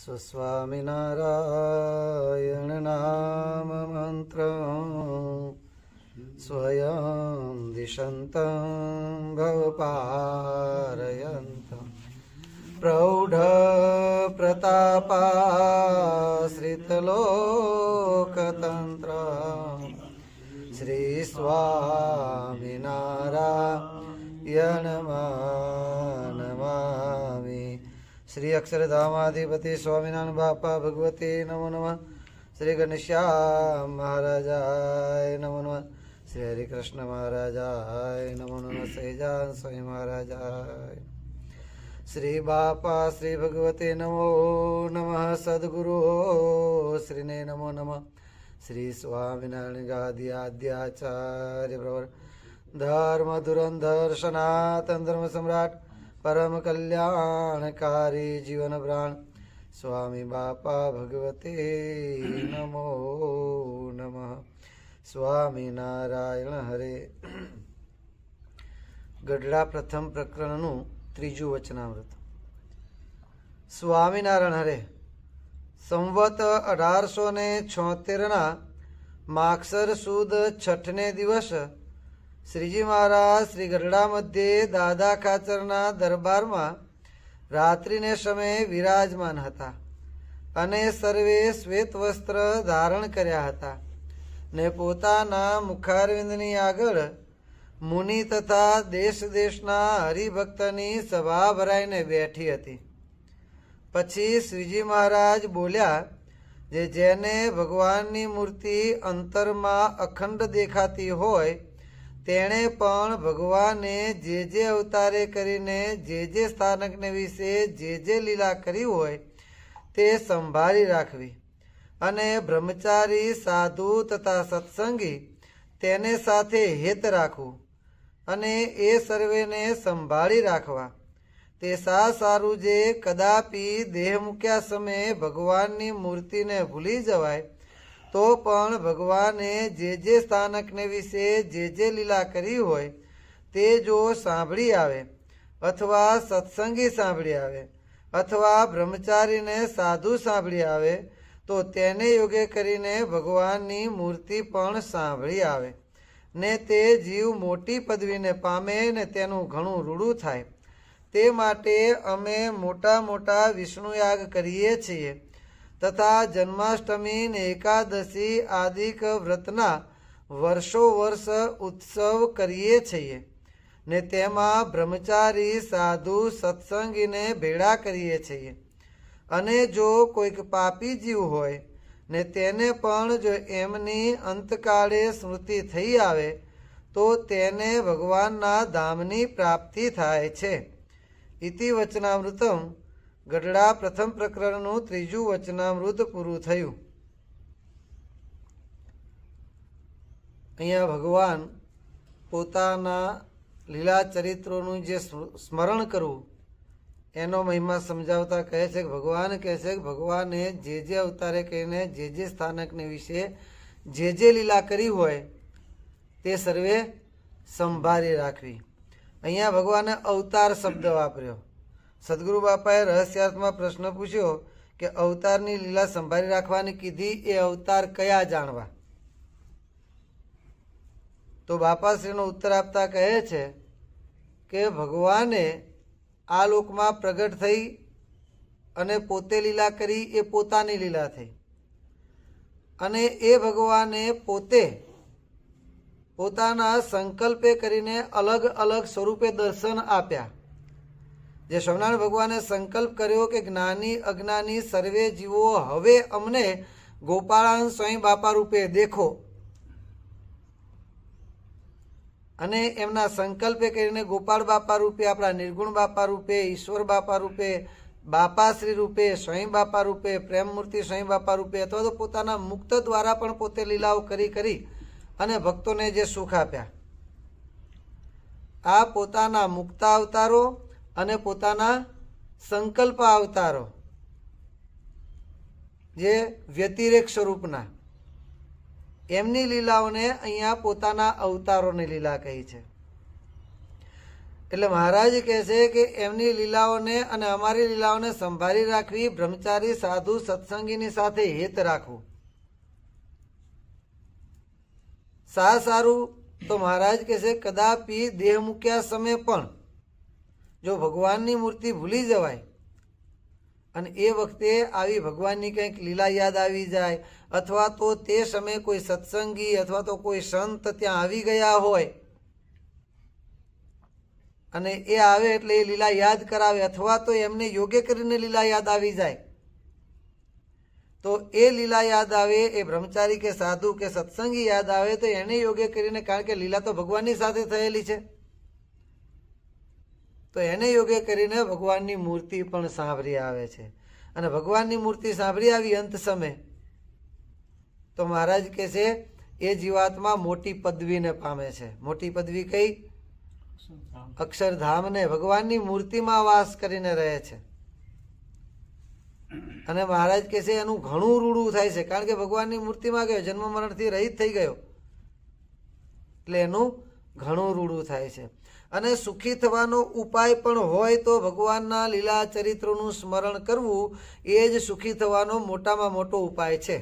स्वस्वामिनारायणनाममन्त्रम् स्वयं दिशन्तं भवपारयन्तं प्रौढप्रतापाश्रितलोकतन्त्र श्रीस्वामिनारायणमा શ્રી અક્ષરધામાધિપતિ સ્વામિનારાયણ બાપા ભગવતી નમો નમઃ શ્રી ઘનશ્યામ મહારાજાય નમો નમઃ શ્રી હરિકૃષ્ણ મહારાજાય નમો નમઃ સહેજાન સ્વામી મહારાજાય શ્રી બાપા શ્રી ભગવતે નમો નમઃ સદગુરુ શ્રીને નમો નમઃ શ્રી સ્વામિનારાયણ ગાદી આદ્યાચાર્ય પ્રવર ધર્મ ધુરંધર સનાતન ધર્મ સમ્રાટ પરમ કલ્યાણકારી જીવન પ્રાણ સ્વામી બાપા ભગવતે નમો નમ સ્વામી નારાયણ હરે ગઢડા પ્રથમ પ્રકરણનું ત્રીજું વચનામૃત સ્વામિનારાયણ હરે સંવત અઢારસો ને છોતેરના માક્ષર સુદ છઠને દિવસ શ્રીજી મહારાજ શ્રી ગરડા મધ્યે દાદા ખાચરના દરબારમાં રાત્રિને સમયે વિરાજમાન હતા અને સર્વે શ્વેત વસ્ત્ર ધારણ કર્યા હતા ને પોતાના મુખારવિંદની આગળ મુનિ તથા દેશ દેશના હરિભક્તની સભા ભરાઈને બેઠી હતી પછી શ્રીજી મહારાજ બોલ્યા જે જેને ભગવાનની મૂર્તિ અંતરમાં અખંડ દેખાતી હોય તેણે પણ ભગવાને જે જે અવતારે કરીને જે જે સ્થાનકને વિશે જે જે લીલા કરી હોય તે સંભાળી રાખવી અને બ્રહ્મચારી સાધુ તથા સત્સંગી તેને સાથે હેત રાખવું અને એ સર્વેને સંભાળી રાખવા તે સા સારું જે કદાપી દેહ મૂક્યા સમયે ભગવાનની મૂર્તિને ભૂલી જવાય તો પણ ભગવાને જે જે સ્થાનકને વિશે જે જે લીલા કરી હોય તે જો સાંભળી આવે અથવા સત્સંગી સાંભળી આવે અથવા બ્રહ્મચારીને સાધુ સાંભળી આવે તો તેને યોગે કરીને ભગવાનની મૂર્તિ પણ સાંભળી આવે ને તે જીવ મોટી પદવીને પામે ને તેનું ઘણું રૂડું થાય તે માટે અમે મોટા મોટા વિષ્ણુયાગ કરીએ છીએ તથા જન્માષ્ટમી એકાદશી આદિક વ્રતના વર્ષો વર્ષ ઉત્સવ કરીએ છીએ ને તેમાં બ્રહ્મચારી સાધુ સત્સંગીને ભેળા કરીએ છીએ અને જો કોઈક પાપી જીવ હોય ને તેને પણ જો એમની અંતકાળે સ્મૃતિ થઈ આવે તો તેને ભગવાનના ધામની પ્રાપ્તિ થાય છે ઇતિ વચનામૃતમ ગઢડા પ્રથમ પ્રકરણનું ત્રીજું વચનામૃત પૂરું થયું અહીંયા ભગવાન પોતાના લીલા ચરિત્રોનું જે સ્મરણ કરવું એનો મહિમા સમજાવતા કહે છે કે ભગવાન કહે છે કે ભગવાને જે જે અવતારે કહીને જે જે સ્થાનકને વિશે જે જે લીલા કરી હોય તે સર્વે સંભાળી રાખવી અહીંયા ભગવાને અવતાર શબ્દ વાપર્યો સદગુરુ બાપાએ રહસ્યાર્થમાં પ્રશ્ન પૂછ્યો કે અવતારની લીલા સંભાળી રાખવાની કીધી એ અવતાર કયા જાણવા તો બાપાશ્રીનો ઉત્તર આપતા કહે છે કે ભગવાને આ લોકમાં પ્રગટ થઈ અને પોતે લીલા કરી એ પોતાની લીલા થઈ અને એ ભગવાને પોતે પોતાના સંકલ્પે કરીને અલગ અલગ સ્વરૂપે દર્શન આપ્યા જે સ્વામિનારાયણ ભગવાને સંકલ્પ કર્યો કે જ્ઞાની અજ્ઞાની સર્વે જીવો હવે અમને ગોપાળાન સ્વયં બાપા રૂપે દેખો અને એમના સંકલ્પે કરીને ગોપાળ બાપા રૂપે આપણા નિર્ગુણ બાપા રૂપે ઈશ્વર બાપા રૂપે બાપાશ્રી રૂપે સ્વયં બાપા રૂપે પ્રેમમૂર્તિ સ્વયં બાપા રૂપે અથવા તો પોતાના મુક્ત દ્વારા પણ પોતે લીલાઓ કરી કરી અને ભક્તોને જે સુખ આપ્યા આ પોતાના મુક્તા અવતારો અને પોતાના સંકલ્પ અવતારો જે વ્યતિરેક સ્વરૂપના એમની લીલાઓને અહીંયા પોતાના અવતારોની લીલા કહી છે એટલે મહારાજ કહે છે કે એમની લીલાઓને અને અમારી લીલાઓને સંભાળી રાખવી બ્રહ્મચારી સાધુ સત્સંગીની સાથે હેત રાખવું સા સારું તો મહારાજ કહેશે કદાપી દેહ મૂક્યા સમયે પણ જો ભગવાનની મૂર્તિ ભૂલી જવાય અને એ વખતે આવી ભગવાનની કંઈક લીલા યાદ આવી જાય અથવા તો તે સમયે કોઈ સત્સંગી અથવા તો કોઈ સંત ત્યાં આવી ગયા હોય અને એ આવે એટલે એ લીલા યાદ કરાવે અથવા તો એમને યોગ્ય કરીને લીલા યાદ આવી જાય તો એ લીલા યાદ આવે એ બ્રહ્મચારી કે સાધુ કે સત્સંગી યાદ આવે તો એને યોગ્ય કરીને કારણ કે લીલા તો ભગવાનની સાથે થયેલી છે તો એને યોગે કરીને ભગવાનની મૂર્તિ પણ સાંભળી આવે છે અને ભગવાનની મૂર્તિ સાંભળી આવી અંત સમય તો મહારાજ કહે છે એ જીવાતમાં મોટી પદવીને પામે છે મોટી પદવી કઈ અક્ષરધામને ભગવાનની મૂર્તિમાં વાસ કરીને રહે છે અને મહારાજ કહે છે એનું ઘણું રૂડું થાય છે કારણ કે ભગવાનની મૂર્તિમાં ગયો જન્મ મરણથી રહિત થઈ ગયો એટલે એનું ઘણું રૂડું થાય છે અને સુખી થવાનો ઉપાય પણ હોય તો ભગવાનના લીલા ચરિત્રોનું સ્મરણ કરવું એ જ સુખી થવાનો મોટામાં મોટો ઉપાય છે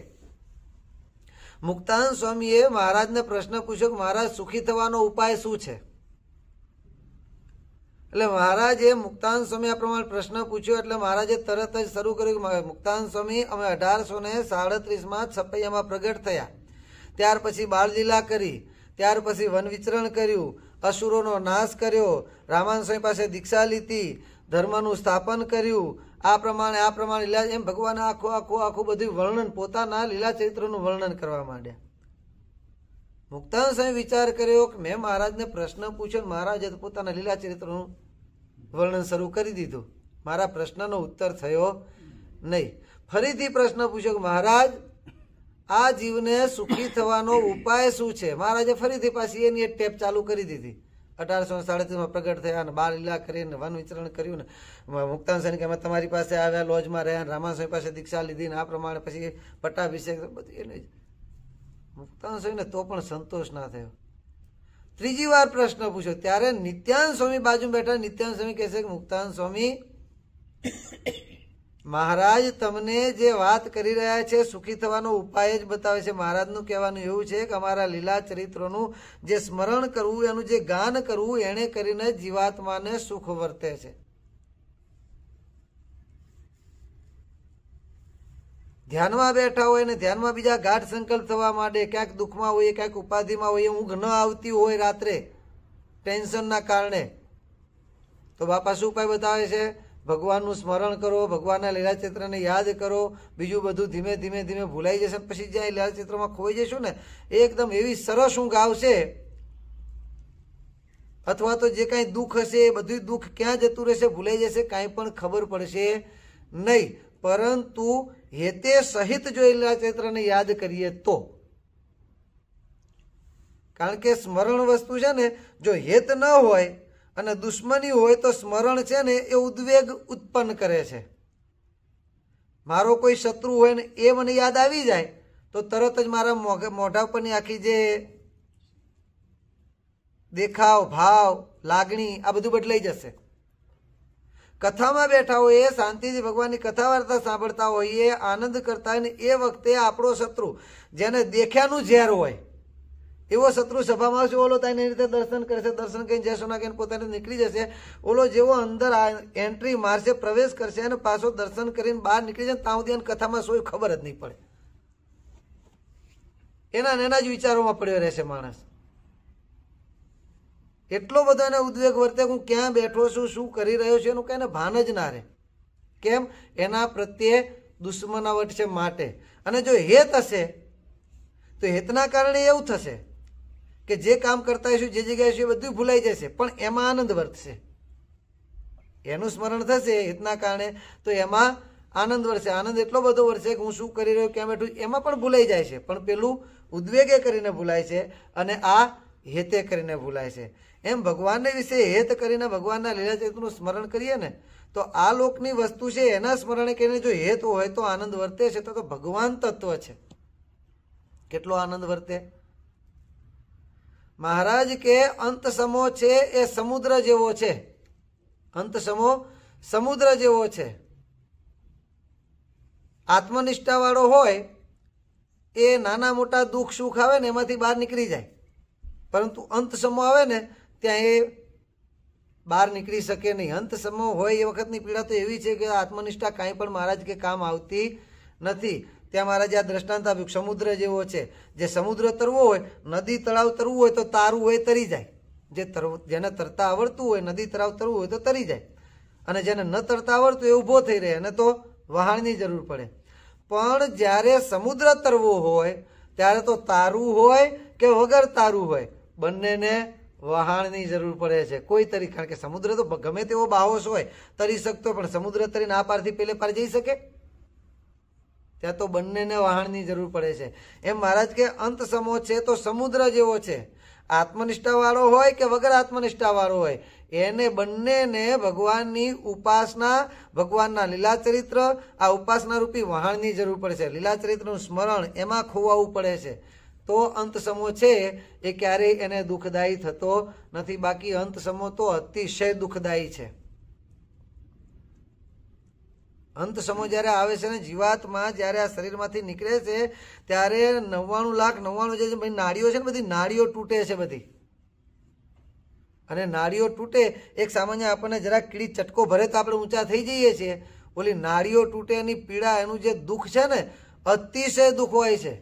મુક્તાન સ્વામીએ મહારાજને પ્રશ્ન પૂછ્યો કે મહારાજ સુખી થવાનો ઉપાય શું છે એટલે મહારાજે મુક્તાન સ્વામી આ પ્રમાણે પ્રશ્ન પૂછ્યો એટલે મહારાજે તરત જ શરૂ કર્યું કે મુક્તાન સ્વામી અમે અઢારસો ને સાડત્રીસમાં છપૈયામાં પ્રગટ થયા ત્યાર પછી બાળલીલા કરી ત્યાર પછી વન વિચરણ કર્યું અસુરોનો નાશ કર્યો રામાયણ સ્વામી પાસે દીક્ષા લીધી ધર્મનું સ્થાપન કર્યું આ પ્રમાણે આ પ્રમાણે લીલા એમ ભગવાન આખું આખું આખું બધું વર્ણન પોતાના લીલા ચરિત્રનું વર્ણન કરવા માંડ્યા મુક્તાન સ્વામી વિચાર કર્યો કે મેં મહારાજને પ્રશ્ન પૂછ્યો મહારાજે પોતાના લીલા ચરિત્રનું વર્ણન શરૂ કરી દીધું મારા પ્રશ્નનો ઉત્તર થયો નહીં ફરીથી પ્રશ્ન પૂછ્યો કે મહારાજ આ જીવને સુખી થવાનો ઉપાય શું છે મહારાજે ફરીથી પાછી એની એ ટેપ ચાલુ કરી દીધી અઢારસો સાડત્રીસમાં પ્રગટ થયા અને બાળ લીલા કરીને વન વિચરણ કર્યું ને મુક્તાન સૈનિક અમે તમારી પાસે આવ્યા લોજમાં રહ્યા રામા સ્વામી પાસે દીક્ષા લીધી ને આ પ્રમાણે પછી પટ્ટાભિષેક બધું એને મુક્તાન સ્વામીને તો પણ સંતોષ ના થયો ત્રીજી વાર પ્રશ્ન પૂછ્યો ત્યારે નિત્યાન સ્વામી બાજુ બેઠા નિત્યાન સ્વામી કહેશે કે મુક્તાન સ્વામી મહારાજ તમને જે વાત કરી રહ્યા છે સુખી થવાનો ઉપાય જ બતાવે છે મહારાજનું કહેવાનું એવું છે કે અમારા લીલા ચરિત્રોનું જે સ્મરણ કરવું એનું જે ગાન કરવું એણે કરીને જીવાત્માને સુખ વર્તે છે ધ્યાનમાં બેઠા હોય ને ધ્યાનમાં બીજા ગાઢ સંકલ્પ થવા માંડે ક્યાંક દુઃખમાં હોઈએ ક્યાંક ઉપાધિમાં હોઈએ ઊંઘ ન આવતી હોય રાત્રે ટેન્શનના કારણે તો બાપા શું ઉપાય બતાવે છે ભગવાનનું સ્મરણ કરો ભગવાનના લીલાચિત્રને યાદ કરો બીજું બધું ધીમે ધીમે ધીમે ભૂલાઈ જશે પછી જ્યાં એ લીલાચિત્રમાં ખોઈ જશું ને એકદમ એવી સરસ ઊંઘ આવશે અથવા તો જે કાંઈ દુઃખ હશે એ બધું દુઃખ ક્યાં જતું રહેશે ભૂલાઈ જશે કાંઈ પણ ખબર પડશે નહીં પરંતુ હેતે સહિત જો એ લીલાચિત્રને યાદ કરીએ તો કારણ કે સ્મરણ વસ્તુ છે ને જો હેત ન હોય અને દુશ્મની હોય તો સ્મરણ છે ને એ ઉદ્વેગ ઉત્પન્ન કરે છે મારો કોઈ શત્રુ હોય ને એ મને યાદ આવી જાય તો તરત જ મારા મોઢા પરની આખી જે દેખાવ ભાવ લાગણી આ બધું બદલાઈ જશે કથામાં બેઠા હોઈએ શાંતિથી ભગવાનની કથા વાર્તા સાંભળતા હોઈએ આનંદ કરતા હોય ને એ વખતે આપણો શત્રુ જેને દેખ્યાનું ઝેર હોય એવો શત્રુ સભામાં આવશે ઓલો તાની રીતે દર્શન કરશે દર્શન કરીને જય સોના પોતાને નીકળી જશે ઓલો જેવો અંદર એન્ટ્રી મારશે પ્રવેશ કરશે અને પાછો દર્શન કરીને બહાર નીકળી જશે ત્યાં સુધી કથામાં સોય ખબર જ નહીં પડે એના એના જ વિચારોમાં પડ્યો રહેશે માણસ એટલો બધો એને ઉદ્વેગ વર્તે હું ક્યાં બેઠો છું શું કરી રહ્યો છું એનું કાંઈ ભાન જ ના રહે કેમ એના પ્રત્યે દુશ્મનાવટ છે માટે અને જો હેત હશે તો હેતના કારણે એવું થશે કે જે કામ કરતા હશું જે જગ્યાએ હશું એ બધું ભૂલાઈ જશે પણ એમાં આનંદ વર્તશે એનું સ્મરણ થશે હિતના કારણે તો એમાં આનંદ વર્ષે આનંદ એટલો બધો વર્ષે કે હું શું કરી રહ્યો ક્યાં બેઠું એમાં પણ ભૂલાઈ જાય છે પણ પેલું ઉદ્વેગે કરીને ભૂલાય છે અને આ હેતે કરીને ભૂલાય છે એમ ભગવાનને વિશે હેત કરીને ભગવાનના લીલાચરિત્રનું સ્મરણ કરીએ ને તો આ લોકની વસ્તુ છે એના સ્મરણે કરીને જો હેત હોય તો આનંદ વર્તે છે તો ભગવાન તત્વ છે કેટલો આનંદ વર્તે મહારાજ કે અંત સમો છે એ સમુદ્ર જેવો છે અંત સમો સમુદ્ર જેવો છે આત્મનિષ્ઠાવાળો હોય એ નાના મોટા દુઃખ સુખ આવે ને એમાંથી બહાર નીકળી જાય પરંતુ અંત સમો આવે ને ત્યાં એ બહાર નીકળી શકે નહીં અંત સમો હોય એ વખતની પીડા તો એવી છે કે આત્મનિષ્ઠા કાંઈ પણ મહારાજ કે કામ આવતી નથી ત્યાં મહારાજે આ દ્રષ્ટાંત આપ્યું સમુદ્ર જેવો છે જે સમુદ્ર તરવો હોય નદી તળાવ તરવું હોય તો તારું હોય તરી જાય જે તરવ જેને તરતા આવડતું હોય નદી તળાવ તરવું હોય તો તરી જાય અને જેને ન તરતા આવડતું એ ઊભો થઈ રહે અને તો વહાણની જરૂર પડે પણ જ્યારે સમુદ્ર તરવો હોય ત્યારે તો તારું હોય કે વગર તારું હોય બંનેને વહાણની જરૂર પડે છે કોઈ તરી કારણ કે સમુદ્ર તો ગમે તેવો બાહોશ હોય તરી શકતો પણ સમુદ્ર તરીને આ પારથી પેલે પાર જઈ શકે ત્યાં તો બંનેને વહાણની જરૂર પડે છે એમ મહારાજ કે અંત સમો છે તો સમુદ્ર જેવો છે આત્મનિષ્ઠાવાળો હોય કે વગર આત્મનિષ્ઠાવાળો હોય એને બંનેને ભગવાનની ઉપાસના ભગવાનના લીલાચરિત્ર આ ઉપાસના રૂપી વહાણની જરૂર પડે છે લીલાચરિત્રનું સ્મરણ એમાં ખોવાવું પડે છે તો અંત સમો છે એ ક્યારેય એને દુઃખદાયી થતો નથી બાકી અંત સમો તો અતિશય દુઃખદાયી છે અંત સમય જ્યારે આવે છે ને જીવાતમાં જ્યારે આ શરીરમાંથી નીકળે છે ત્યારે નવ્વાણું લાખ નવ્વાણું જે છે નાળીઓ છે ને બધી નાળીઓ તૂટે છે બધી અને નાડીઓ તૂટે એક સામાન્ય આપણને જરાક કીડી ચટકો ભરે તો આપણે ઊંચા થઈ જઈએ છીએ ઓલી નાડીઓ તૂટે એની પીડા એનું જે દુઃખ છે ને અતિશય દુઃખ હોય છે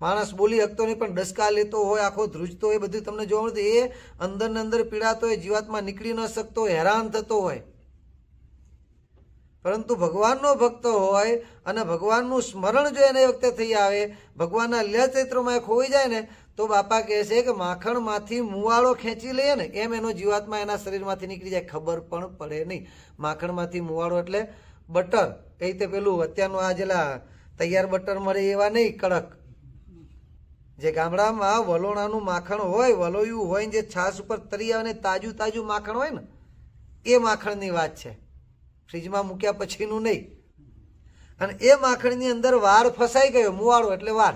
માણસ બોલી શકતો નહીં પણ ડસકા લેતો હોય આખો ધ્રુજતો હોય બધું તમને જોવા મળતું એ અંદર ને અંદર પીડાતો હોય જીવાતમાં નીકળી ન શકતો હેરાન થતો હોય પરંતુ ભગવાનનો ભક્ત હોય અને ભગવાનનું સ્મરણ જો એને વખતે થઈ આવે ભગવાનના લ્યચરિત્રોમાં એ ખોઈ જાય ને તો બાપા કહે છે કે માખણમાંથી મુવાળો ખેંચી લઈએ ને એમ એનો જીવાતમાં એના શરીરમાંથી નીકળી જાય ખબર પણ પડે નહીં માખણમાંથી મુવાળો એટલે બટર એ રીતે પેલું અત્યારનું આ જેલા તૈયાર બટર મળે એવા નહીં કડક જે ગામડામાં વલોણાનું માખણ હોય વલોયું હોય જે છાશ ઉપર તરી આવે તાજું તાજું માખણ હોય ને એ માખણની વાત છે ફ્રીજમાં મૂક્યા પછીનું નહીં અને એ માખણની અંદર વાર ફસાઈ ગયો મુવાડો એટલે વાર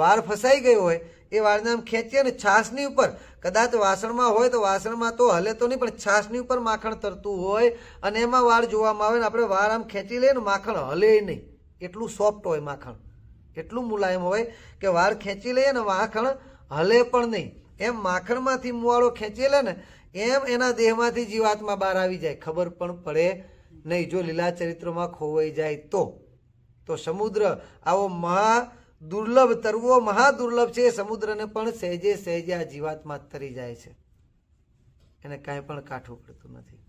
વાર ફસાઈ ગયો હોય એ વારને આમ ખેંચીએ ને છાસની ઉપર કદાચ વાસણમાં હોય તો વાસણમાં તો હલે તો નહીં પણ છાસની ઉપર માખણ તરતું હોય અને એમાં વાર જોવામાં આવે ને આપણે વાર આમ ખેંચી લઈએ ને માખણ હલે નહીં એટલું સોફ્ટ હોય માખણ એટલું મુલાયમ હોય કે વાર ખેંચી લઈએ ને વાંખણ હલે પણ નહીં એમ માખણમાંથી મુવાળો ખેંચી લે ને એમ એના દેહમાંથી જીવાતમાં બહાર આવી જાય ખબર પણ પડે નહીં જો લીલા ચરિત્રમાં ખોવાઈ જાય તો તો સમુદ્ર આવો મહા દુર્લભ તરવો મહા દુર્લભ છે એ સમુદ્રને પણ સહેજે સહેજે આ જીવાતમાં તરી જાય છે એને કાંઈ પણ કાઠવું પડતું નથી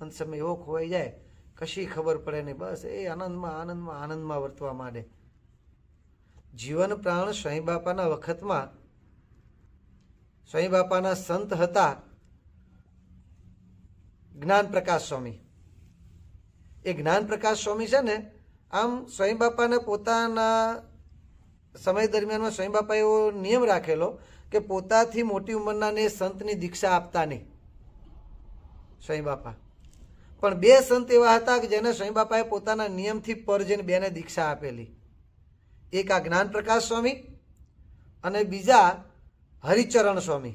અંત સમય એવો ખોવાઈ જાય કશી ખબર પડે નહીં બસ એ આનંદમાં આનંદમાં આનંદમાં વર્તવા માંડે જીવન પ્રાણ સ્વાઈ બાપાના વખતમાં સ્વાઈ બાપાના સંત હતા જ્ઞાન પ્રકાશ સ્વામી એ જ્ઞાન પ્રકાશ સ્વામી છે ને આમ સ્વયં બાપાને પોતાના સમય દરમિયાનમાં સ્વયં બાપા એવો નિયમ રાખેલો કે પોતાથી મોટી ઉંમરના ને સંતની દીક્ષા આપતા નહીં સ્વયં બાપા પણ બે સંત એવા હતા કે જેને સ્વાઈ બાપાએ પોતાના નિયમથી પર જઈને બેને દીક્ષા આપેલી એક આ જ્ઞાન પ્રકાશ સ્વામી અને બીજા હરિચરણ સ્વામી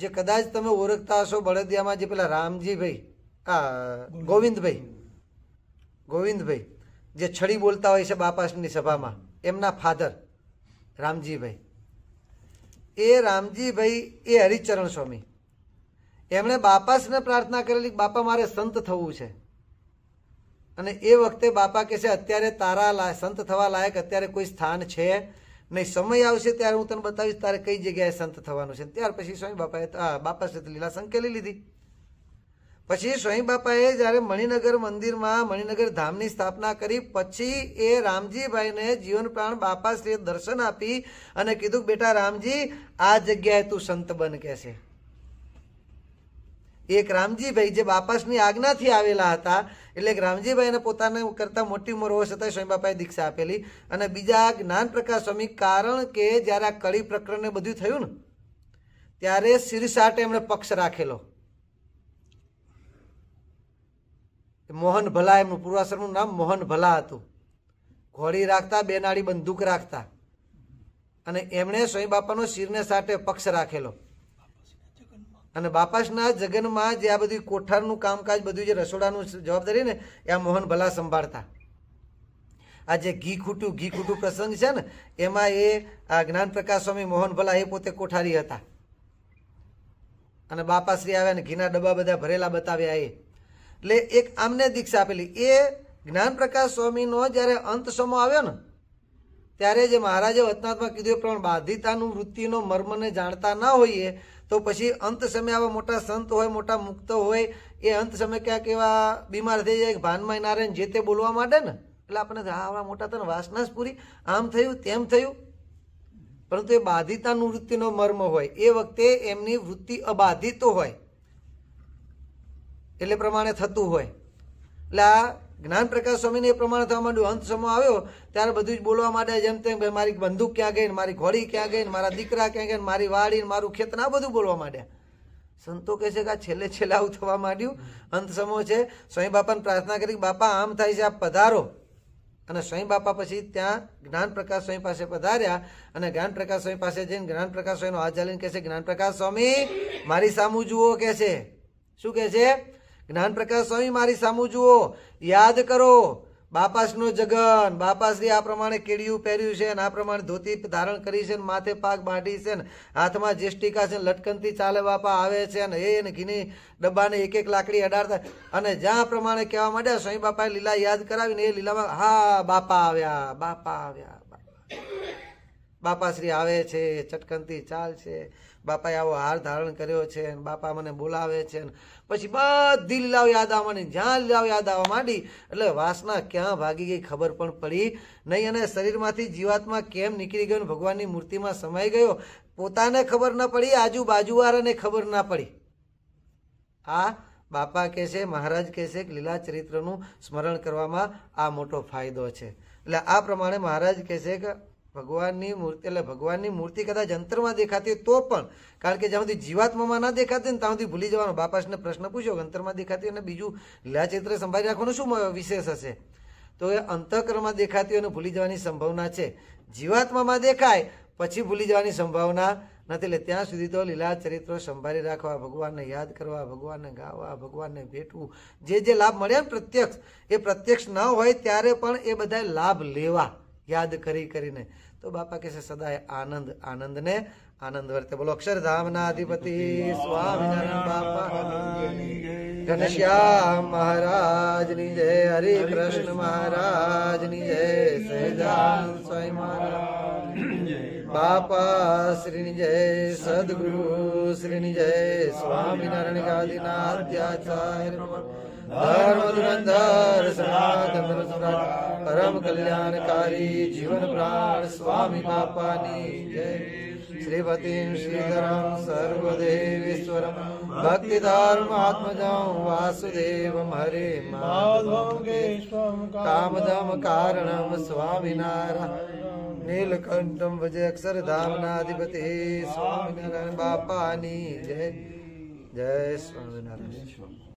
જે કદાચ તમે ઓળખતા હશો બળદિયામાં જે પેલા રામજીભાઈ આ ગોવિંદભાઈ ગોવિંદભાઈ જે છડી બોલતા હોય છે બાપાની સભામાં એમના ફાધર રામજીભાઈ એ રામજીભાઈ એ હરિચરણ સ્વામી એમણે બાપાસને પ્રાર્થના કરેલી બાપા મારે સંત થવું છે અને એ વખતે બાપા કહેશે અત્યારે તારા સંત થવા લાયક અત્યારે કોઈ સ્થાન છે નહીં સમય આવશે ત્યારે હું તને બતાવીશ તારે કઈ જગ્યાએ સંત થવાનું છે ત્યાર પછી સ્વામી બાપાએ બાપા સાથે લીલા સંકેલી લીધી પછી સ્વામી બાપાએ જ્યારે મણિનગર મંદિરમાં મણિનગર ધામની સ્થાપના કરી પછી એ રામજીભાઈને જીવન પ્રાણ બાપાશ્રીએ દર્શન આપી અને કીધું બેટા રામજી આ જગ્યાએ તું સંત બન કહેશે એક રામજીભાઈ જે બાપાસની આજ્ઞાથી આવેલા હતા એટલે રામજીભાઈને પોતાને કરતાં મોટી ઉંમર હોવા છતાં સ્વામી બાપાએ દીક્ષા આપેલી અને બીજા જ્ઞાન પ્રકાશ સ્વામી કારણ કે જ્યારે આ કળી પ્રકરણને બધું થયું ને ત્યારે શિરસાટે એમણે પક્ષ રાખેલો મોહન ભલા એમનું પૂર્વાશ્રમનું નામ મોહન ભલા હતું ઘોડી રાખતા બે નાળી બંદૂક રાખતા અને એમણે સ્વામી બાપાનો શિરને સાટે પક્ષ રાખેલો અને બાપાશના જગનમાં જે આ બધું કોઠારનું કામકાજ બધું જે રસોડાનું જવાબદારી ને એ આ મોહન ભલા સંભાળતા આ જે ઘી ખૂટું ઘી ખૂટું પ્રસંગ છે ને એમાં એ આ જ્ઞાન પ્રકાશ સ્વામી મોહન ભલા એ પોતે કોઠારી હતા અને બાપાશ્રી આવ્યા ને ઘીના ડબ્બા બધા ભરેલા બતાવ્યા એ એટલે એક આમને દીક્ષા આપેલી એ જ્ઞાન પ્રકાશ સ્વામીનો જ્યારે અંત સમો આવ્યો ને ત્યારે જે મહારાજે વતનાથમાં કીધું એ પ્રમાણે બાધિતાનું વૃત્તિનો મર્મને જાણતા ના હોઈએ તો પછી અંત સમય આવા મોટા સંત હોય મોટા મુક્ત હોય એ અંત સમય ક્યાંક એવા બીમાર થઈ જાય ભાનમાં નારાયણ જે તે બોલવા માંડે ને એટલે આપણે આવા મોટા તને વાસના જ પૂરી આમ થયું તેમ થયું પરંતુ એ બાધિતા વૃત્તિનો મર્મ હોય એ વખતે એમની વૃત્તિ અબાધિત હોય એટલે પ્રમાણે થતું હોય એટલે આ જ્ઞાન પ્રકાશ સ્વામીને એ પ્રમાણે થવા માંડ્યું અંત સમય આવ્યો ત્યારે બધું જ બોલવા માંડ્યા જેમ તેમ ભાઈ મારી બંદૂક ક્યાં ગઈ મારી ઘોડી ક્યાં ગઈ મારા દીકરા ક્યાં ગઈ મારી વાડી મારું ખેતર આ બધું બોલવા માંડ્યા સંતો કહે છે કે આ છેલ્લે છેલ્લે આવું થવા માંડ્યું અંત સમો છે સ્વામી બાપાને પ્રાર્થના કરી બાપા આમ થાય છે આ પધારો અને સ્વયં બાપા પછી ત્યાં જ્ઞાન પ્રકાશ સ્વામી પાસે પધાર્યા અને જ્ઞાન પ્રકાશ સ્વામી પાસે જઈને જ્ઞાન પ્રકાશ સ્વામીનો હાથ ચાલીને કહે છે જ્ઞાન પ્રકાશ સ્વામી મારી સામુ જુઓ કહે છે શું કહે છે જ્ઞાનપ્રકાશ સ્વામી મારી સામુ જુઓ યાદ કરો બાપાસનો જગન બાપાશ્રી આ પ્રમાણે કેડિયું પહેર્યું છે અને આ પ્રમાણે ધોતી ધારણ કરી છે ને માથે પાક બાંધી છે ને હાથમાં જેસ્ટિકા છે લટકનથી ચાલે બાપા આવે છે અને એ ને ઘીની ડબ્બાને એક એક લાકડી અડાડતા અને જ્યાં પ્રમાણે કહેવા માંડ્યા સ્વામી બાપાએ લીલા યાદ કરાવીને એ લીલામાં હા બાપા આવ્યા બાપા આવ્યા બાપાશ્રી આવે છે ચટકનથી ચાલશે બાપાએ આવો હાર ધારણ કર્યો છે બાપા મને બોલાવે છે ને પછી બધી લીલાઓ યાદ આવવા માંડી જ્યાં લીલાઓ યાદ આવવા માંડી એટલે વાસના ક્યાં ભાગી ગઈ ખબર પણ પડી નહીં અને શરીરમાંથી જીવાતમાં કેમ નીકળી ગયો ને ભગવાનની મૂર્તિમાં સમાઈ ગયો પોતાને ખબર ન પડી આજુબાજુવાળાને ખબર ના પડી આ બાપા કહે છે મહારાજ કહે છે કે લીલા ચરિત્રનું સ્મરણ કરવામાં આ મોટો ફાયદો છે એટલે આ પ્રમાણે મહારાજ કહે છે કે ભગવાનની મૂર્તિ એટલે ભગવાનની મૂર્તિ કદાચ અંતરમાં દેખાતી તો પણ કારણ કે જ્યાં સુધી જીવાત્મામાં ના દેખાતી ને ત્યાં સુધી ભૂલી જવાનો બાપાશને પ્રશ્ન પૂછ્યો અંતરમાં દેખાતી અને બીજું લીલાચિત્ર સંભાળી રાખવાનું શું વિશેષ હશે તો એ અંતઃકરમાં દેખાતી અને ભૂલી જવાની સંભાવના છે જીવાત્મામાં દેખાય પછી ભૂલી જવાની સંભાવના નથી એટલે ત્યાં સુધી તો લીલા ચરિત્રો સંભાળી રાખવા ભગવાનને યાદ કરવા ભગવાનને ગાવા ભગવાનને ભેટવું જે જે લાભ મળ્યા ને પ્રત્યક્ષ એ પ્રત્યક્ષ ન હોય ત્યારે પણ એ બધા લાભ લેવા याद करी करी ने तो बापा कैसे सदा है आनंद आनंद ने आनंद वर्ते बोलो अक्षर धामनाधिपति स्वामी नारायण बापा घनश्याम महाराज नी जय हरे कृष्ण महाराज नी जय सहजान स्वामी महाराज बापा श्री जय सदगुरु श्री जय स्वामी नारायण गादिनाथ्याचार्य ધર્મધુરંધર સનાતન સમ્રાટ પરમ કલ્યાણકારી જીવન પ્રાણ સ્વામી બાપાની જય શ્રીપતિમ શ્રીધરમ સર્વદેવેશ્વરમ ભક્તિધારમ આત્મજમ વાસુદેવમ હરે માધવમ કામદમ કારણમ સ્વામિનારાયણ નીલકંઠમ ભજે અક્ષરધામનાધિપતિ સ્વામિનારાયણ બાપાની જય જય સ્વામિનારાયણ